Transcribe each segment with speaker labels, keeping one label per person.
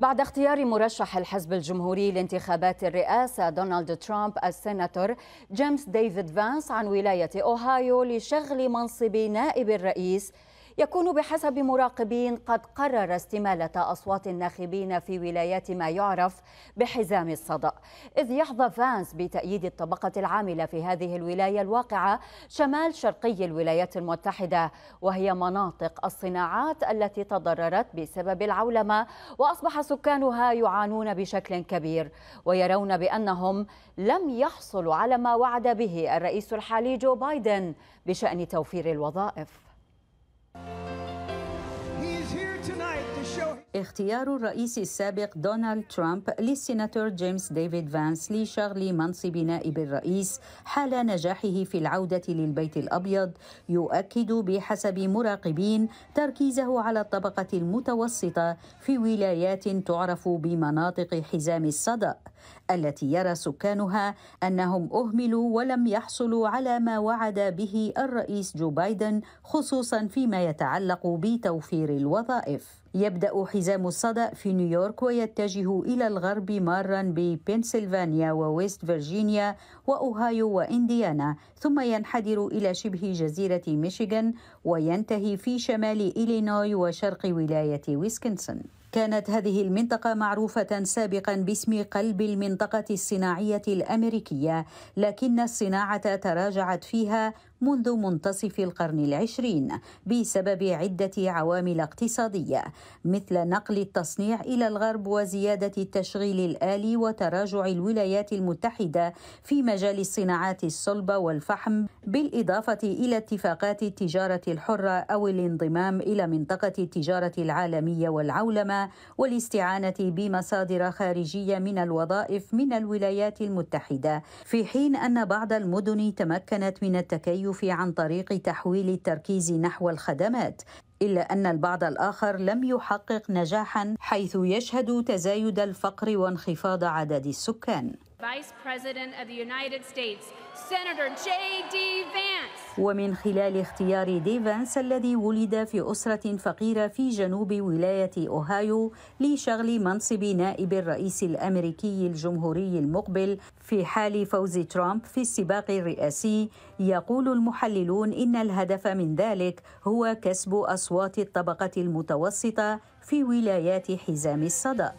Speaker 1: بعد اختيار مرشح الحزب الجمهوري لانتخابات الرئاسة دونالد ترامب السيناتور جيمس ديفيد فانس عن ولاية أوهايو لشغل منصب نائب الرئيس يكون بحسب مراقبين قد قرر استمالة أصوات الناخبين في ولايات ما يعرف بحزام الصدأ إذ يحظى فانس بتأييد الطبقة العاملة في هذه الولاية الواقعة شمال شرقي الولايات المتحدة وهي مناطق الصناعات التي تضررت بسبب العولمة وأصبح سكانها يعانون بشكل كبير ويرون بأنهم لم يحصلوا على ما وعد به الرئيس الحالي جو بايدن بشأن توفير الوظائف
Speaker 2: اختيار الرئيس السابق دونالد ترامب للسيناتور جيمس ديفيد فانس لشغل منصب نائب الرئيس حال نجاحه في العودة للبيت الأبيض يؤكد بحسب مراقبين تركيزه على الطبقة المتوسطة في ولايات تعرف بمناطق حزام الصدأ التي يرى سكانها انهم اهملوا ولم يحصلوا على ما وعد به الرئيس جو بايدن خصوصا فيما يتعلق بتوفير الوظائف يبدا حزام الصدأ في نيويورك ويتجه الى الغرب مارا ببنسلفانيا وويست فيرجينيا واوهايو وانديانا ثم ينحدر الى شبه جزيره ميشيغان وينتهي في شمال الينوي وشرق ولايه ويسكنسن كانت هذه المنطقة معروفة سابقا باسم قلب المنطقة الصناعية الأمريكية لكن الصناعة تراجعت فيها منذ منتصف القرن العشرين بسبب عدة عوامل اقتصادية مثل نقل التصنيع إلى الغرب وزيادة التشغيل الآلي وتراجع الولايات المتحدة في مجال الصناعات الصلبة والفحم بالإضافة إلى اتفاقات التجارة الحرة أو الانضمام إلى منطقة التجارة العالمية والعولمة والاستعانة بمصادر خارجية من الوظائف من الولايات المتحدة في حين أن بعض المدن تمكنت من التكيف التكيف عن طريق تحويل التركيز نحو الخدمات إلا أن البعض الآخر لم يحقق نجاحا حيث يشهد تزايد الفقر وانخفاض عدد السكان
Speaker 3: Vice President
Speaker 2: of the United States, Senator J.D. Vance. ومن خلال اختيار ديفانس الذي ولد في أسرة فقيرة في جنوب ولاية أوهايو لشغل منصب نائب الرئيس الأمريكي الجمهوري المقبل في حال فوز ترامب في السباق الرئاسي يقول المحللون إن الهدف من ذلك هو كسب أصوات الطبقة المتوسطة في ولايات حزام الصدأ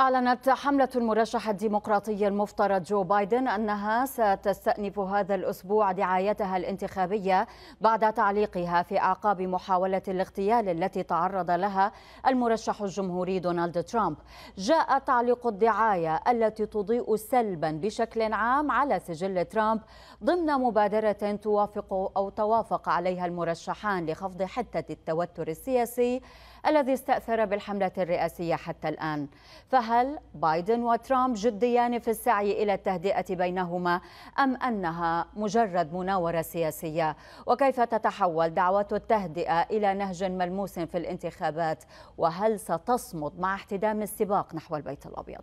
Speaker 1: أعلنت حملة المرشح الديمقراطي المفترض جو بايدن أنها ستستأنف هذا الأسبوع دعايتها الانتخابية بعد تعليقها في أعقاب محاولة الاغتيال التي تعرض لها المرشح الجمهوري دونالد ترامب. جاء تعليق الدعاية التي تضيء سلبا بشكل عام على سجل ترامب ضمن مبادرة توافق أو توافق عليها المرشحان لخفض حتة التوتر السياسي الذي استأثر بالحملة الرئاسية حتى الآن فهل بايدن وترامب جديان في السعي إلى التهدئة بينهما أم أنها مجرد مناورة سياسية وكيف تتحول دعوة التهدئة إلى نهج ملموس في الانتخابات وهل ستصمد مع احتدام السباق نحو البيت الأبيض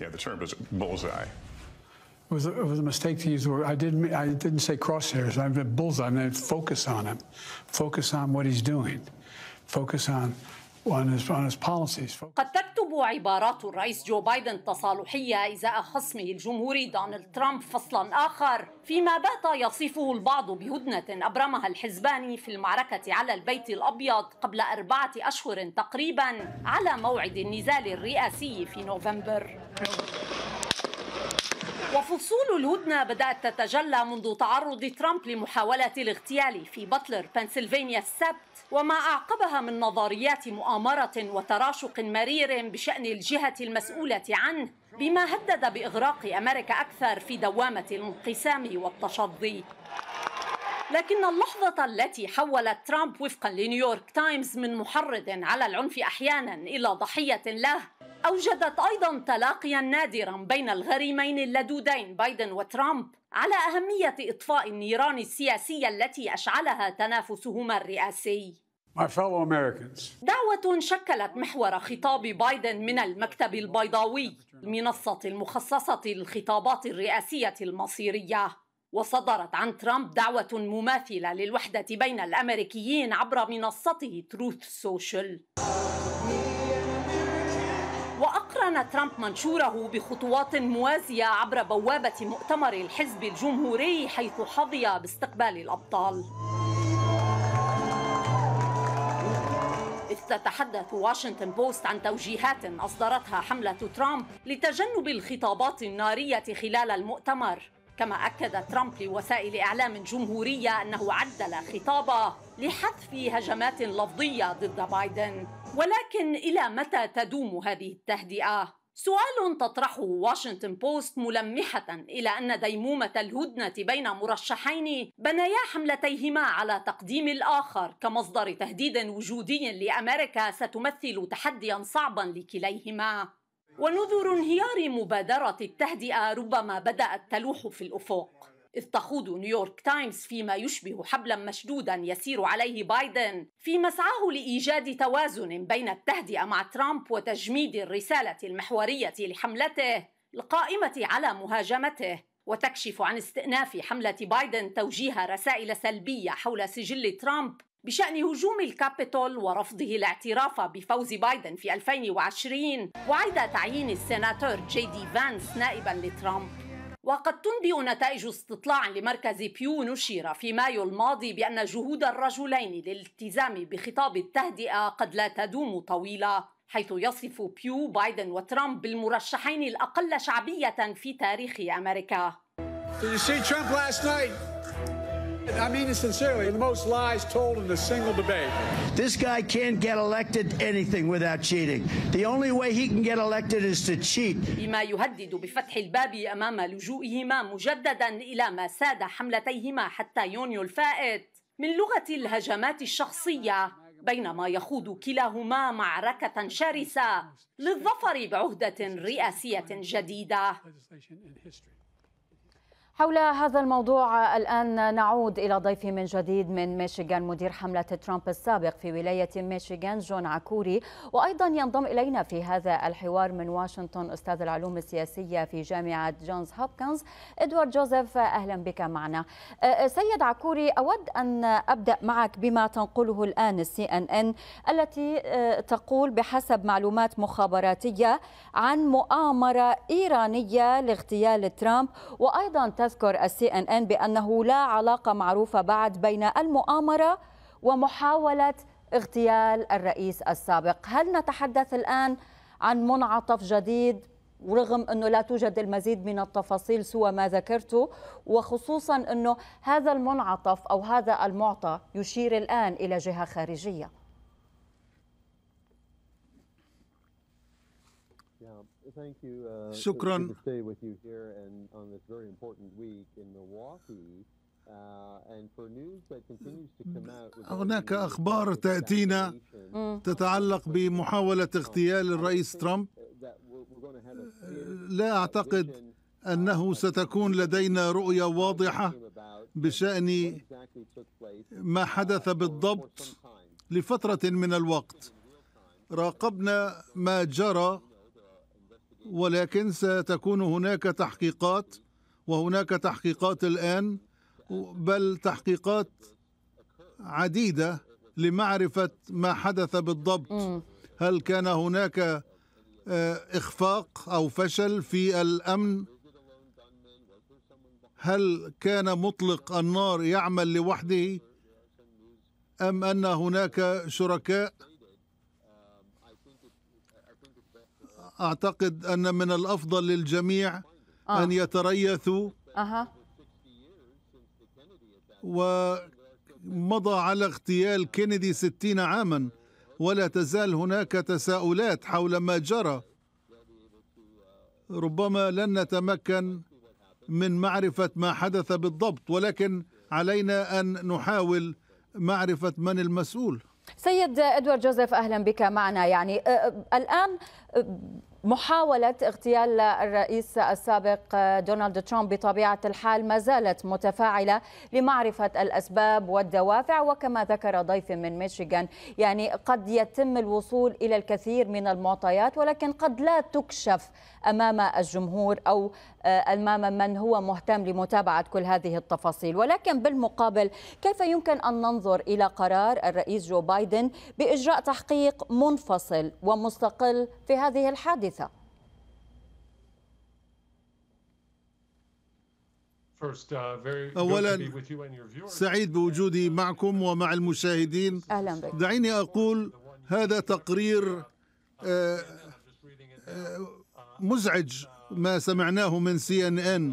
Speaker 4: Yeah, the term is bullseye. It
Speaker 2: was, a, it was a mistake to use the word. I didn't, I didn't say crosshairs. I meant bullseye. I meant focus on him. Focus on what he's doing. focus on
Speaker 3: قد تكتب عبارات الرئيس جو بايدن تصالحية إزاء خصمه الجمهوري دونالد ترامب فصلا آخر فيما بات يصفه البعض بهدنة أبرمها الحزبان في المعركة على البيت الأبيض قبل أربعة أشهر تقريبا على موعد النزال الرئاسي في نوفمبر وفصول الهدنة بدأت تتجلى منذ تعرض ترامب لمحاولة الاغتيال في بطلر بنسلفانيا السبت وما أعقبها من نظريات مؤامرة وتراشق مرير بشأن الجهة المسؤولة عنه بما هدد بإغراق أمريكا أكثر في دوامة الانقسام والتشظي لكن اللحظة التي حولت ترامب وفقا لنيويورك تايمز من محرض على العنف أحيانا إلى ضحية له أوجدت أيضا تلاقيا نادرا بين الغريمين اللدودين بايدن وترامب على أهمية إطفاء النيران السياسية التي أشعلها تنافسهما الرئاسي My fellow Americans. دعوة شكلت محور خطاب بايدن من المكتب البيضاوي المنصة المخصصة للخطابات الرئاسية المصيرية وصدرت عن ترامب دعوة مماثلة للوحدة بين الأمريكيين عبر منصته تروث سوشيال قارن ترامب منشوره بخطوات موازية عبر بوابة مؤتمر الحزب الجمهوري حيث حظي باستقبال الأبطال إذ تتحدث واشنطن بوست عن توجيهات أصدرتها حملة ترامب لتجنب الخطابات النارية خلال المؤتمر كما أكد ترامب لوسائل إعلام جمهورية أنه عدل خطابه لحذف هجمات لفظية ضد بايدن ولكن إلى متى تدوم هذه التهدئة؟ سؤال تطرحه واشنطن بوست ملمحة إلى أن ديمومة الهدنة بين مرشحين بنيا حملتيهما على تقديم الآخر كمصدر تهديد وجودي لأمريكا ستمثل تحديا صعبا لكليهما ونذر انهيار مبادرة التهدئة ربما بدأت تلوح في الأفق إذ تخوض نيويورك تايمز فيما يشبه حبلا مشدودا يسير عليه بايدن في مسعاه لإيجاد توازن بين التهدئة مع ترامب وتجميد الرسالة المحورية لحملته القائمة على مهاجمته وتكشف عن استئناف حملة بايدن توجيه رسائل سلبية حول سجل ترامب بشأن هجوم الكابيتول ورفضه الاعتراف بفوز بايدن في 2020 وعيد تعيين السناتور جي دي فانس نائبا لترامب وقد تنبئ نتائج استطلاع لمركز بيو نشر في مايو الماضي بأن جهود الرجلين للالتزام بخطاب التهدئة قد لا تدوم طويلة حيث يصف بيو بايدن وترامب بالمرشحين الأقل شعبية في تاريخ أمريكا. I mean it sincerely. The most lies told in a single debate.
Speaker 2: This guy can't get elected anything without cheating. The only way he can get elected is to cheat.
Speaker 3: بما يهدد بفتح الباب أمام لجوئهما مجددا إلى ما ساد حملتيهما حتى يونيو الفائت من لغة الهجمات الشخصية بينما يخوض كلاهما معركة شرسة للظفر بعهدة رئاسية جديدة.
Speaker 1: حول هذا الموضوع الآن نعود إلى ضيفي من جديد من ميشيغان مدير حملة ترامب السابق في ولاية ميشيغان جون عكوري وأيضا ينضم إلينا في هذا الحوار من واشنطن أستاذ العلوم السياسية في جامعة جونز هوبكنز إدوارد جوزيف أهلا بك معنا سيد عكوري أود أن أبدأ معك بما تنقله الآن السي أن أن التي تقول بحسب معلومات مخابراتية عن مؤامرة إيرانية لاغتيال ترامب وأيضا يذكر السي ان ان بانه لا علاقه معروفه بعد بين المؤامره ومحاوله اغتيال الرئيس السابق، هل نتحدث الان عن منعطف جديد ورغم انه لا توجد المزيد من التفاصيل سوى ما ذكرته وخصوصا انه هذا المنعطف او هذا المعطى يشير الان الى جهه خارجيه
Speaker 2: شكرا uh,
Speaker 4: uh, هناك اخبار تاتينا mm. تتعلق بمحاوله اغتيال الرئيس ترامب uh, لا اعتقد انه ستكون لدينا رؤيه واضحه بشان ما حدث بالضبط لفتره من الوقت راقبنا ما جرى ولكن ستكون هناك تحقيقات وهناك تحقيقات الآن بل تحقيقات عديدة لمعرفة ما حدث بالضبط هل كان هناك آه، إخفاق أو فشل في الأمن هل كان مطلق النار يعمل لوحده أم أن هناك شركاء اعتقد ان من الافضل للجميع آه. ان يتريثوا أه. ومضى على اغتيال كينيدي ستين عاما ولا تزال هناك تساؤلات حول ما جرى ربما لن نتمكن من معرفة ما حدث بالضبط ولكن علينا أن نحاول معرفة من المسؤول
Speaker 1: سيد ادوارد جوزيف اهلا بك معنا يعني الان محاولة اغتيال الرئيس السابق دونالد ترامب بطبيعة الحال ما زالت متفاعلة لمعرفة الأسباب والدوافع وكما ذكر ضيف من ميشيغان يعني قد يتم الوصول إلى الكثير من المعطيات ولكن قد لا تكشف امام الجمهور او آه، امام من هو مهتم لمتابعه كل هذه التفاصيل ولكن بالمقابل كيف يمكن ان ننظر الى قرار الرئيس جو بايدن باجراء تحقيق منفصل ومستقل في هذه الحادثه
Speaker 4: uh, أولا سعيد بوجودي معكم ومع المشاهدين أهلا بك دعيني أقول هذا تقرير آه، مزعج ما سمعناه من سي ان ان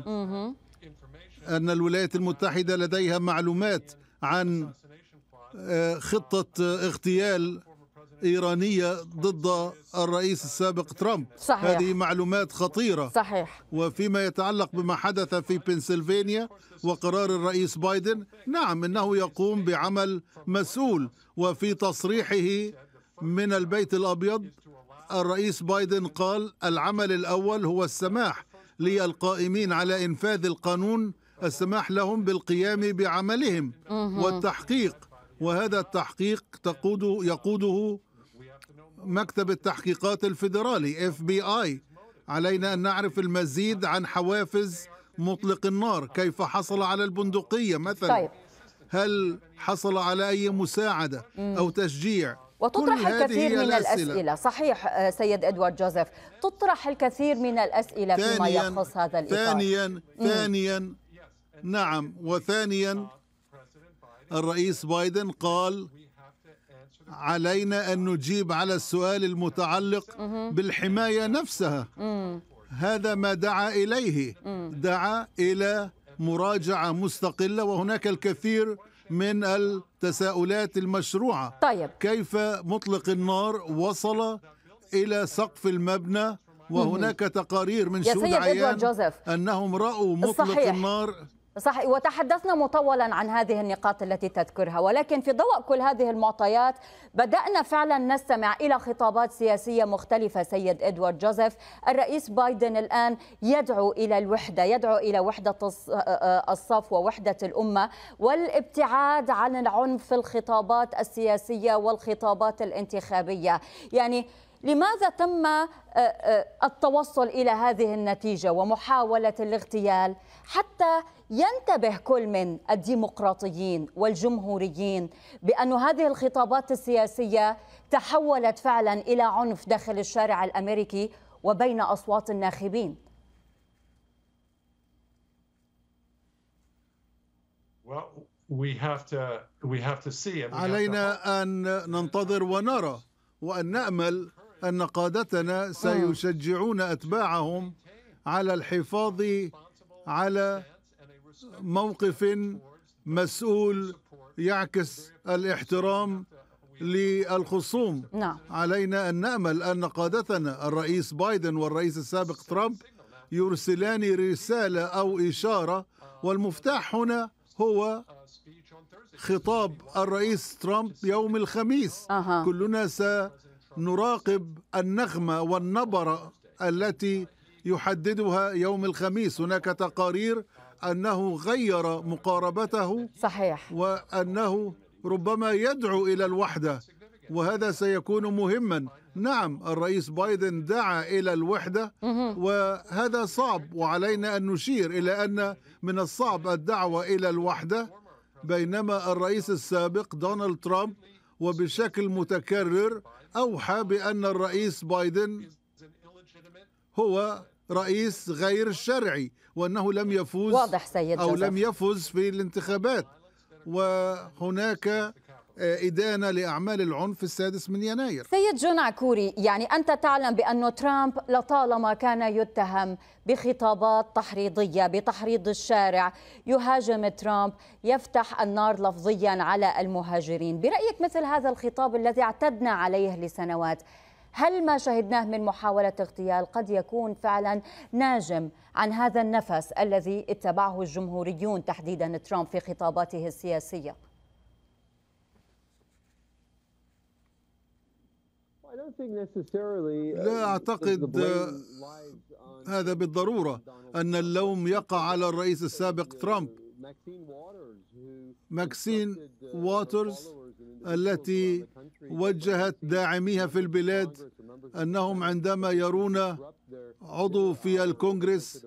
Speaker 4: ان الولايات المتحده لديها معلومات عن آه، خطه اغتيال إيرانية ضد الرئيس السابق ترامب صحيح. هذه معلومات خطيرة صحيح وفيما يتعلق بما حدث في بنسلفانيا وقرار الرئيس بايدن نعم إنه يقوم بعمل مسؤول وفي تصريحه من البيت الأبيض الرئيس بايدن قال العمل الاول هو السماح للقائمين على انفاذ القانون السماح لهم بالقيام بعملهم والتحقيق وهذا التحقيق تقوده يقوده مكتب التحقيقات الفيدرالي اف بي اي علينا ان نعرف المزيد عن حوافز مطلق النار كيف حصل على البندقيه مثلا طيب. هل حصل على اي مساعده او تشجيع وتطرح الكثير من الأسئلة. الأسئلة
Speaker 1: صحيح آه، سيد إدوارد جوزيف تطرح الكثير من الأسئلة فيما يخص هذا الإطار
Speaker 4: ثانيا ثانيا نعم وثانيا الرئيس بايدن قال علينا أن نجيب على السؤال المتعلق بالحماية نفسها هذا ما دعا إليه دعا إلى مراجعة مستقلة وهناك الكثير من التساؤلات المشروعة طيب كيف مطلق النار وصل إلى سقف المبنى وهناك تقارير من شهود عيان جوزيف. أنهم رأوا مطلق الصحيح. النار
Speaker 1: صحيح وتحدثنا مطولا عن هذه النقاط التي تذكرها ولكن في ضوء كل هذه المعطيات بدأنا فعلا نستمع إلى خطابات سياسية مختلفة سيد إدوارد جوزيف الرئيس بايدن الآن يدعو إلى الوحدة يدعو إلى وحدة آه، آه، الصف ووحدة الأمة والابتعاد عن العنف في الخطابات السياسية والخطابات الانتخابية يعني لماذا تم آه، آه، التوصل إلى هذه النتيجة ومحاولة الاغتيال حتى ينتبه كل من الديمقراطيين والجمهوريين بأن هذه الخطابات السياسية تحولت فعلا إلى عنف داخل الشارع الأمريكي وبين أصوات الناخبين
Speaker 4: علينا أن ننتظر ونرى وأن نأمل أن قادتنا سيشجعون أتباعهم على الحفاظ على موقف مسؤول يعكس الاحترام للخصوم نعم. علينا أن نأمل أن قادتنا الرئيس بايدن والرئيس السابق ترامب يرسلان رسالة أو إشارة والمفتاح هنا هو خطاب الرئيس ترامب يوم الخميس أه. كلنا س نراقب النغمه والنبره التي يحددها يوم الخميس هناك تقارير انه غير مقاربته صحيح وانه ربما يدعو الى الوحده وهذا سيكون مهما نعم الرئيس بايدن دعا الى الوحده وهذا صعب وعلينا ان نشير الى ان من الصعب الدعوه الى الوحده بينما الرئيس السابق دونالد ترامب وبشكل متكرر أوحى بأن الرئيس بايدن هو رئيس غير شرعي وأنه لم يفوز أو لم يفز في الانتخابات وهناك إدانة لأعمال العنف السادس من يناير
Speaker 1: سيد جون عكوري يعني أنت تعلم بأن ترامب لطالما كان يتهم بخطابات تحريضية بتحريض الشارع يهاجم ترامب يفتح النار لفظيا على المهاجرين برأيك مثل هذا الخطاب الذي اعتدنا عليه لسنوات هل ما شهدناه من محاولة اغتيال قد يكون فعلا ناجم عن هذا النفس الذي اتبعه الجمهوريون تحديدا ترامب في خطاباته السياسية؟
Speaker 2: Uh, لا أعتقد uh,
Speaker 4: هذا بالضرورة أن اللوم يقع على الرئيس السابق uh, ترامب ماكسين واترز التي وجهت داعميها في البلاد انهم عندما يرون عضو في الكونغرس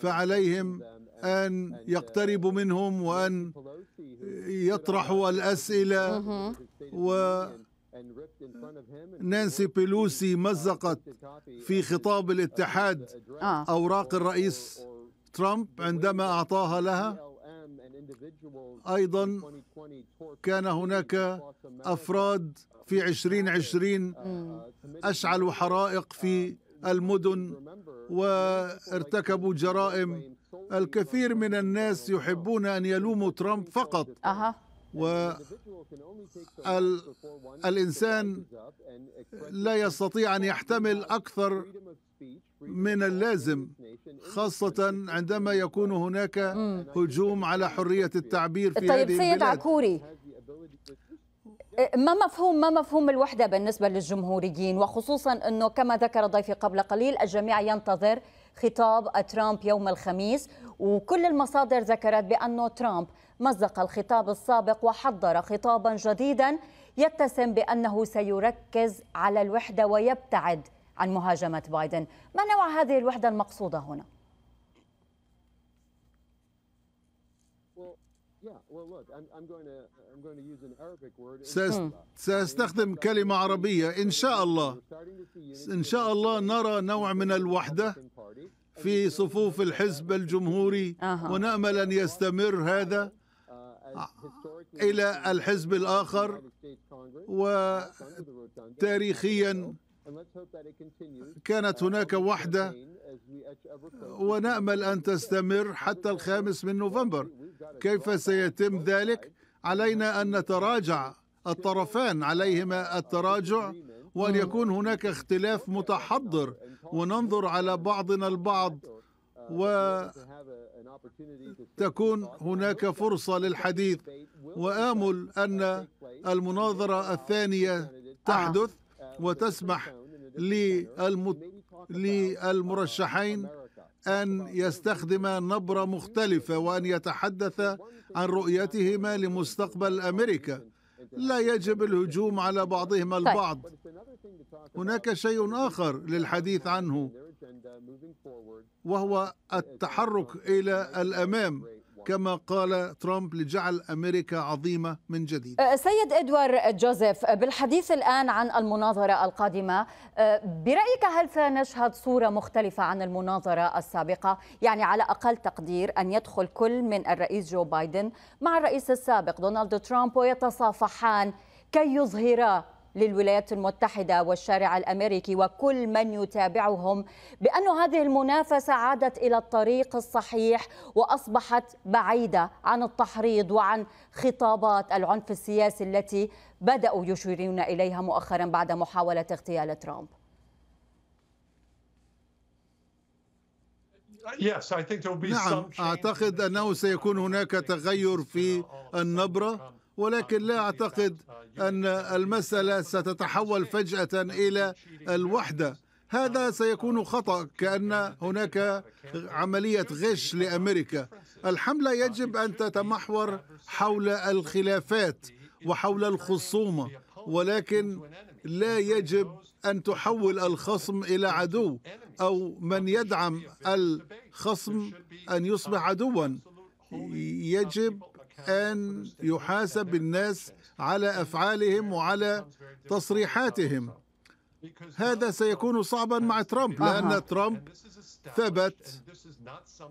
Speaker 4: فعليهم ان يقتربوا منهم وان يطرحوا الاسئله و نانسي بيلوسي مزقت في خطاب الاتحاد آه. أوراق الرئيس ترامب عندما أعطاها لها أيضا كان هناك أفراد في عشرين عشرين أشعلوا حرائق في المدن وارتكبوا جرائم الكثير من الناس يحبون أن يلوموا ترامب فقط أه. والإنسان لا يستطيع أن يحتمل أكثر من اللازم خاصة عندما يكون هناك هجوم على حرية التعبير في طيب هذه سيد البلاد. عكوري
Speaker 1: ما مفهوم ما مفهوم الوحدة بالنسبة للجمهوريين وخصوصا أنه كما ذكر ضيفي قبل قليل الجميع ينتظر خطاب ترامب يوم الخميس وكل المصادر ذكرت بأن ترامب مزق الخطاب السابق وحضر خطابا جديدا يتسم بأنه سيركز على الوحدة ويبتعد عن مهاجمة بايدن ما نوع هذه الوحدة المقصودة
Speaker 4: هنا؟ سأستخدم كلمة عربية إن شاء الله إن شاء الله نرى نوع من الوحدة في صفوف الحزب الجمهوري ونامل ان يستمر هذا الى الحزب الاخر وتاريخيا كانت هناك وحده ونامل ان تستمر حتى الخامس من نوفمبر كيف سيتم ذلك علينا ان نتراجع الطرفان عليهما التراجع وان يكون هناك اختلاف متحضر وننظر على بعضنا البعض وتكون هناك فرصة للحديث وآمل أن المناظرة الثانية تحدث وتسمح للمرشحين أن يستخدما نبرة مختلفة وأن يتحدث عن رؤيتهما لمستقبل أمريكا لا يجب الهجوم على بعضهما طيب. البعض هناك شيء اخر للحديث عنه وهو التحرك الى الامام كما قال ترامب لجعل امريكا عظيمه من جديد.
Speaker 1: أه، سيد ادوار جوزيف بالحديث الان عن المناظره القادمه أه، برايك هل سنشهد صوره مختلفه عن المناظره السابقه؟ يعني على اقل تقدير ان يدخل كل من الرئيس جو بايدن مع الرئيس السابق دونالد ترامب ويتصافحان كي يظهرا للولايات المتحدة والشارع الأمريكي وكل من يتابعهم بأن هذه المنافسة عادت إلى الطريق الصحيح وأصبحت بعيدة عن التحريض وعن خطابات العنف السياسي التي بدأوا يشيرون إليها مؤخرا بعد محاولة اغتيال ترامب
Speaker 4: نعم أعتقد أنه سيكون هناك تغير في النبرة ولكن لا اعتقد ان المساله ستتحول فجاه الى الوحده هذا سيكون خطا كان هناك عمليه غش لامريكا الحمله يجب ان تتمحور حول الخلافات وحول الخصومه ولكن لا يجب ان تحول الخصم الى عدو او من يدعم الخصم ان يصبح عدوا يجب أن يحاسب الناس على أفعالهم وعلى تصريحاتهم هذا سيكون صعبا مع ترامب لأن ترامب ثبت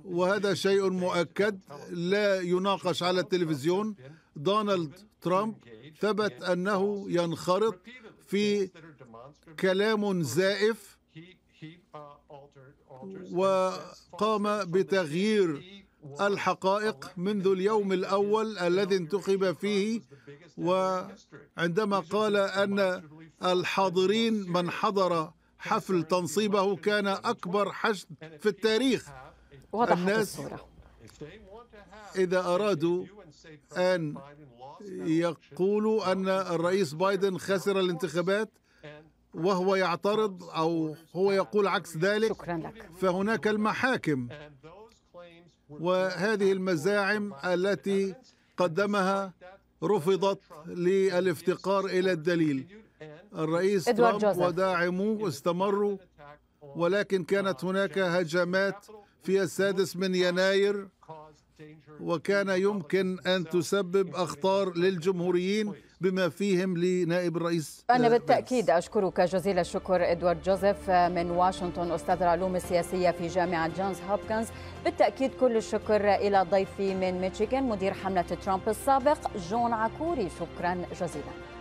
Speaker 4: وهذا شيء مؤكد لا يناقش على التلفزيون دونالد ترامب ثبت أنه ينخرط في كلام زائف وقام بتغيير الحقائق منذ اليوم الأول الذي انتخب فيه وعندما قال أن الحاضرين من حضر حفل تنصيبه كان أكبر حشد في التاريخ الناس إذا أرادوا أن يقولوا أن الرئيس بايدن خسر الانتخابات وهو يعترض أو هو يقول عكس ذلك شكرا لك فهناك المحاكم وهذه المزاعم التي قدمها رفضت للافتقار إلى الدليل الرئيس ترامب وداعموه استمروا ولكن كانت هناك هجمات في السادس من يناير وكان يمكن أن تسبب أخطار للجمهوريين بما فيهم لنائب الرئيس أنا
Speaker 3: بالتأكيد
Speaker 1: أشكرك جزيل الشكر إدوارد جوزيف من واشنطن أستاذ العلوم السياسية في جامعة جونز هوبكنز بالتأكيد كل الشكر إلى ضيفي من ميشيغان مدير حملة ترامب السابق جون عكوري شكرا جزيلا